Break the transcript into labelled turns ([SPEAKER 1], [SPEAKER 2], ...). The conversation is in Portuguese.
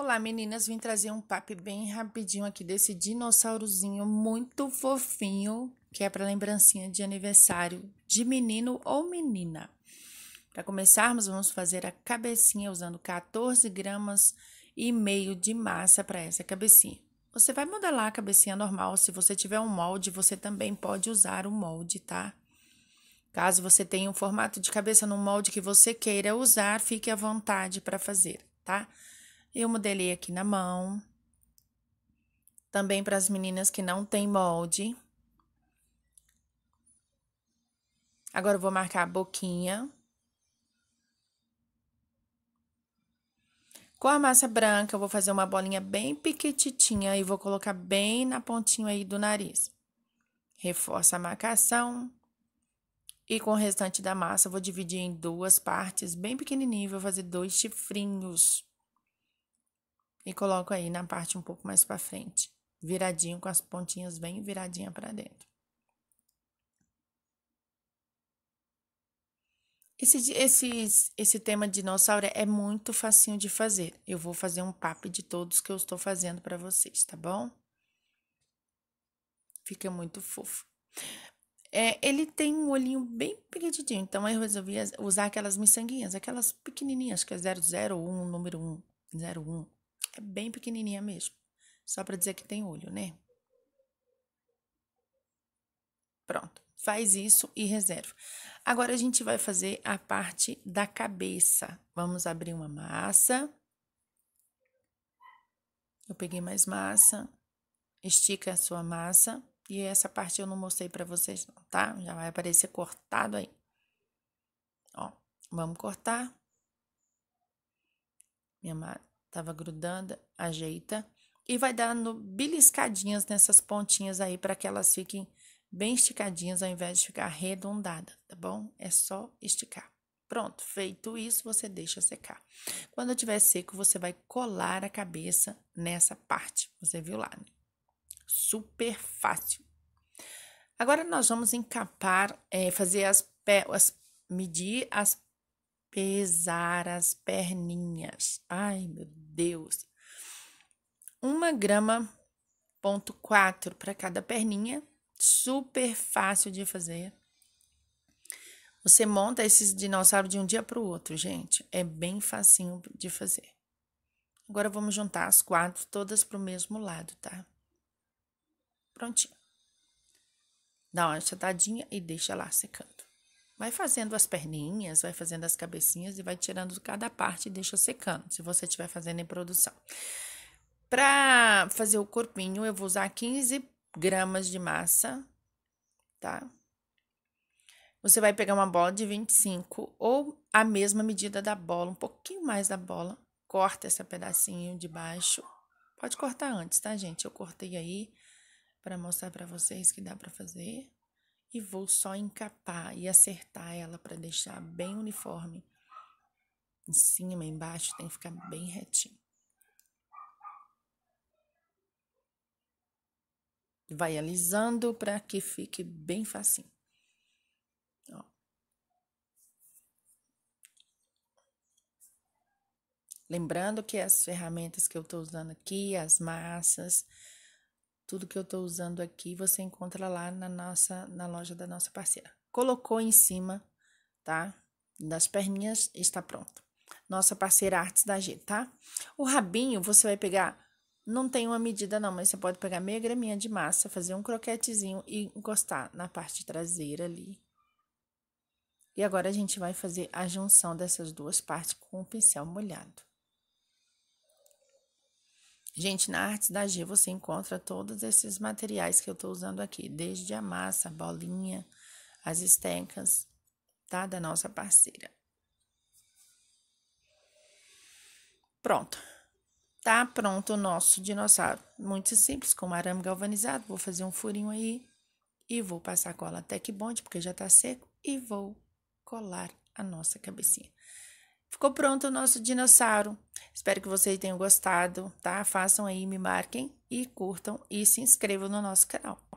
[SPEAKER 1] Olá meninas, vim trazer um papo bem rapidinho aqui desse dinossaurozinho muito fofinho, que é para lembrancinha de aniversário de menino ou menina. Para começarmos, vamos fazer a cabecinha usando 14 gramas e meio de massa para essa cabecinha. Você vai modelar a cabecinha normal, se você tiver um molde, você também pode usar o um molde, tá? Caso você tenha um formato de cabeça no molde que você queira usar, fique à vontade para fazer, tá? Eu modelei aqui na mão. Também para as meninas que não tem molde. Agora eu vou marcar a boquinha. Com a massa branca, eu vou fazer uma bolinha bem pequititinha e vou colocar bem na pontinha aí do nariz. Reforça a marcação. E com o restante da massa, eu vou dividir em duas partes bem pequenininho. Vou fazer dois chifrinhos e coloco aí na parte um pouco mais para frente, viradinho com as pontinhas bem viradinha para dentro. Esse, esse, esse tema de dinossauro é muito facinho de fazer. Eu vou fazer um papo de todos que eu estou fazendo para vocês, tá bom? Fica muito fofo. É, ele tem um olhinho bem pequenininho, então eu resolvi usar aquelas miçanguinhas, aquelas pequenininhas, que é 001, número 1, 01. É bem pequenininha mesmo. Só para dizer que tem olho, né? Pronto. Faz isso e reserva. Agora a gente vai fazer a parte da cabeça. Vamos abrir uma massa. Eu peguei mais massa. Estica a sua massa. E essa parte eu não mostrei para vocês, não, tá? Já vai aparecer cortado aí. Ó, vamos cortar. Minha, Tava grudando, ajeita e vai dando beliscadinhas nessas pontinhas aí para que elas fiquem bem esticadinhas ao invés de ficar arredondada, tá bom? É só esticar. Pronto, feito isso, você deixa secar. Quando tiver seco, você vai colar a cabeça nessa parte. Você viu lá, né? Super fácil. Agora nós vamos encapar, é, fazer as, as medir as pesar as perninhas. Ai, meu Deus. Uma grama, ponto quatro para cada perninha, super fácil de fazer. Você monta esses dinossauros de um dia para o outro, gente. É bem facinho de fazer. Agora vamos juntar as quatro todas para o mesmo lado, tá? Prontinho. Dá uma chatadinha e deixa lá secando. Vai fazendo as perninhas, vai fazendo as cabecinhas e vai tirando cada parte e deixa secando, se você estiver fazendo em produção. Para fazer o corpinho, eu vou usar 15 gramas de massa, tá? Você vai pegar uma bola de 25 ou a mesma medida da bola, um pouquinho mais da bola. Corta esse pedacinho de baixo. Pode cortar antes, tá, gente? Eu cortei aí para mostrar para vocês que dá para fazer e vou só encapar e acertar ela para deixar bem uniforme. Em cima, embaixo, tem que ficar bem retinho. Vai alisando para que fique bem facinho. Lembrando que as ferramentas que eu estou usando aqui, as massas, tudo que eu estou usando aqui você encontra lá na nossa na loja da nossa parceira. Colocou em cima, tá? Das perninhas está pronto. Nossa parceira Artes da G, tá? O rabinho você vai pegar não tem uma medida, não, mas você pode pegar meia graminha de massa, fazer um croquetezinho e encostar na parte traseira ali. E agora a gente vai fazer a junção dessas duas partes com o pincel molhado. Gente, na Artes da G você encontra todos esses materiais que eu estou usando aqui, desde a massa, a bolinha, as estecas, tá? Da nossa parceira. Pronto. Tá pronto o nosso dinossauro. Muito simples, com arame galvanizado. Vou fazer um furinho aí e vou passar cola que Bond, porque já tá seco, e vou colar a nossa cabecinha. Ficou pronto o nosso dinossauro. Espero que vocês tenham gostado, tá? Façam aí, me marquem e curtam e se inscrevam no nosso canal.